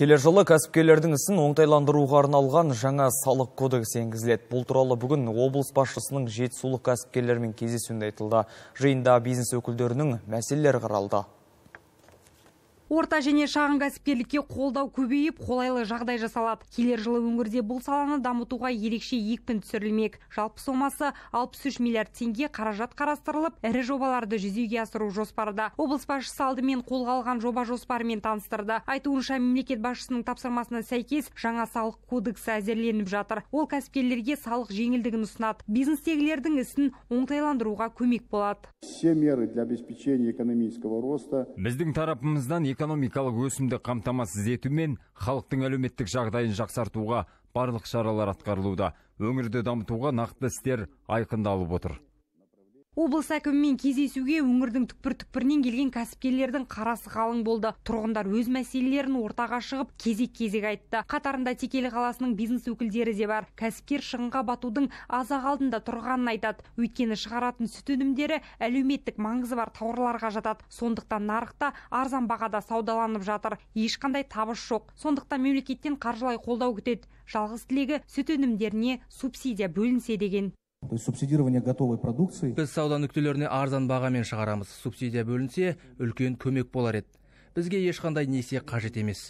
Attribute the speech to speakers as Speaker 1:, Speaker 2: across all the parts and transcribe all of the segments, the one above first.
Speaker 1: Келер жылы кәсіпкерлердің ісін оңтайландыруға арналған жаңа салық кодексі енгізіледі. Бұл туралы бүгін облыс басшысының жетісулық кәсіпкерлермен кездесуінде айтылды. Жиында бизнес өкілдерінің мәселелері қаралды орта және шағын кәсіпкерлікке қолдау көбейіп қолайлы жағдай жасалады келер жылы өңірде бұл саланы дамытуға ерекше екпін түсірілмек жалпы сомасы 63 миллиард теңге қаражат қарастырылып ірі жобаларды жүзеге асыру жоспарда облыс басшысы алдымен қолға алған жоба жоспарымен таныстырды айтуынша мемлекет басшысының тапсырмасына сәйкес жаңа салық кодексі әзірленіп жатыр ол кәсіпкерлерге салық жеңілдігін ұсынады бизнестегілердің ісін оңтайландыруға көмек болады все меры для обеспечения экономического роста біздің тарапымыздан экономикалық өсімді қамтамасыз ету халықтың әлеуметтік жағдайын жақсартуға барлық шаралар атқарылуда өңірді дамытуға нақты істер айқындалып отыр облыс әкімімен кездесуге өңірдің түкпір түкпірінен келген кәсіпкерлердің қарасы қалың болды тұрғындар өз мәселелерін ортаға шығып кезек кезек айтты қатарында текелі қаласының бизнес өкілдері де бар кәсіпкер шығынға батудың аз ақ алдында тұрғанын айтады өйткені шығаратын сүт өнімдері әлеуметтік маңызы бар тауарларға жатады сондықтан нарықта арзан бағада саудаланып жатыр ешқандай табыс жоқ сондықтан мемлекеттен қаржылай қолдау күтеді жалғыз тілегі сүт өнімдеріне субсидия бөлінсе деген то субсидирование готовой продукции біз сауда нүктелеріне арзан бағамен шығарамыз субсидия бөлінсе үлкен көмек болар еді бізге ешқандай несие қажет емес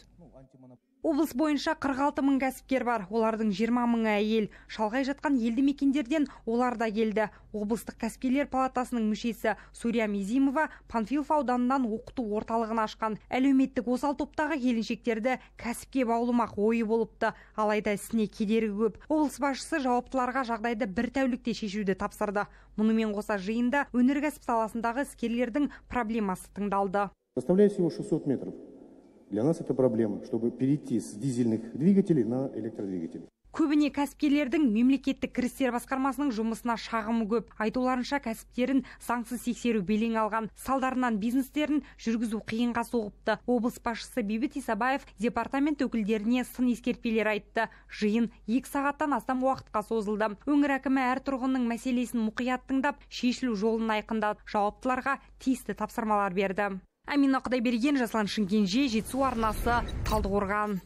Speaker 1: облыс бойынша 46 мың кәсіпкер бар олардың 20 мыңы әйел шалғай жатқан елді мекендерден олар да келді облыстық кәсіпкерлер палатасының мүшесі сурия мизимова панфилов ауданынан оқыту орталығын ашқан әлеуметтік осал топтағы келіншектерді кәсіпке баулымақ ойы болыпты алайда ісіне кедергі көп облыс басшысы жауаптыларға жағдайды бір тәулікте шешуді тапсырды мұнымен қоса жиында өнеркәсіп саласындағы іскерлердің проблемасы тыңдалды составляет всего 600 метров Для нас это проблема, чтобы перейти с дизельных двигателей на электродвигатели көбіне кәсіпкерлердің мемлекеттік кірістер басқармасының жұмысына шағымы көп айтуларынша кәсіптерін саңсыз сексеру белең алған салдарынан бизнестерін жүргізу қиынға соғыпты облыс басшысы бейбіт исабаев департамент өкілдеріне сын ескерпелер айтты жиын екі сағаттан астам уақытқа созылды өңір әкімі әр тұрғынның мәселесін мұқият тыңдап шешілу жолын айқындады жауаптыларға тиісті тапсырмалар берді әмина құдайберген жасұлан же жетісу арнасы талдықорған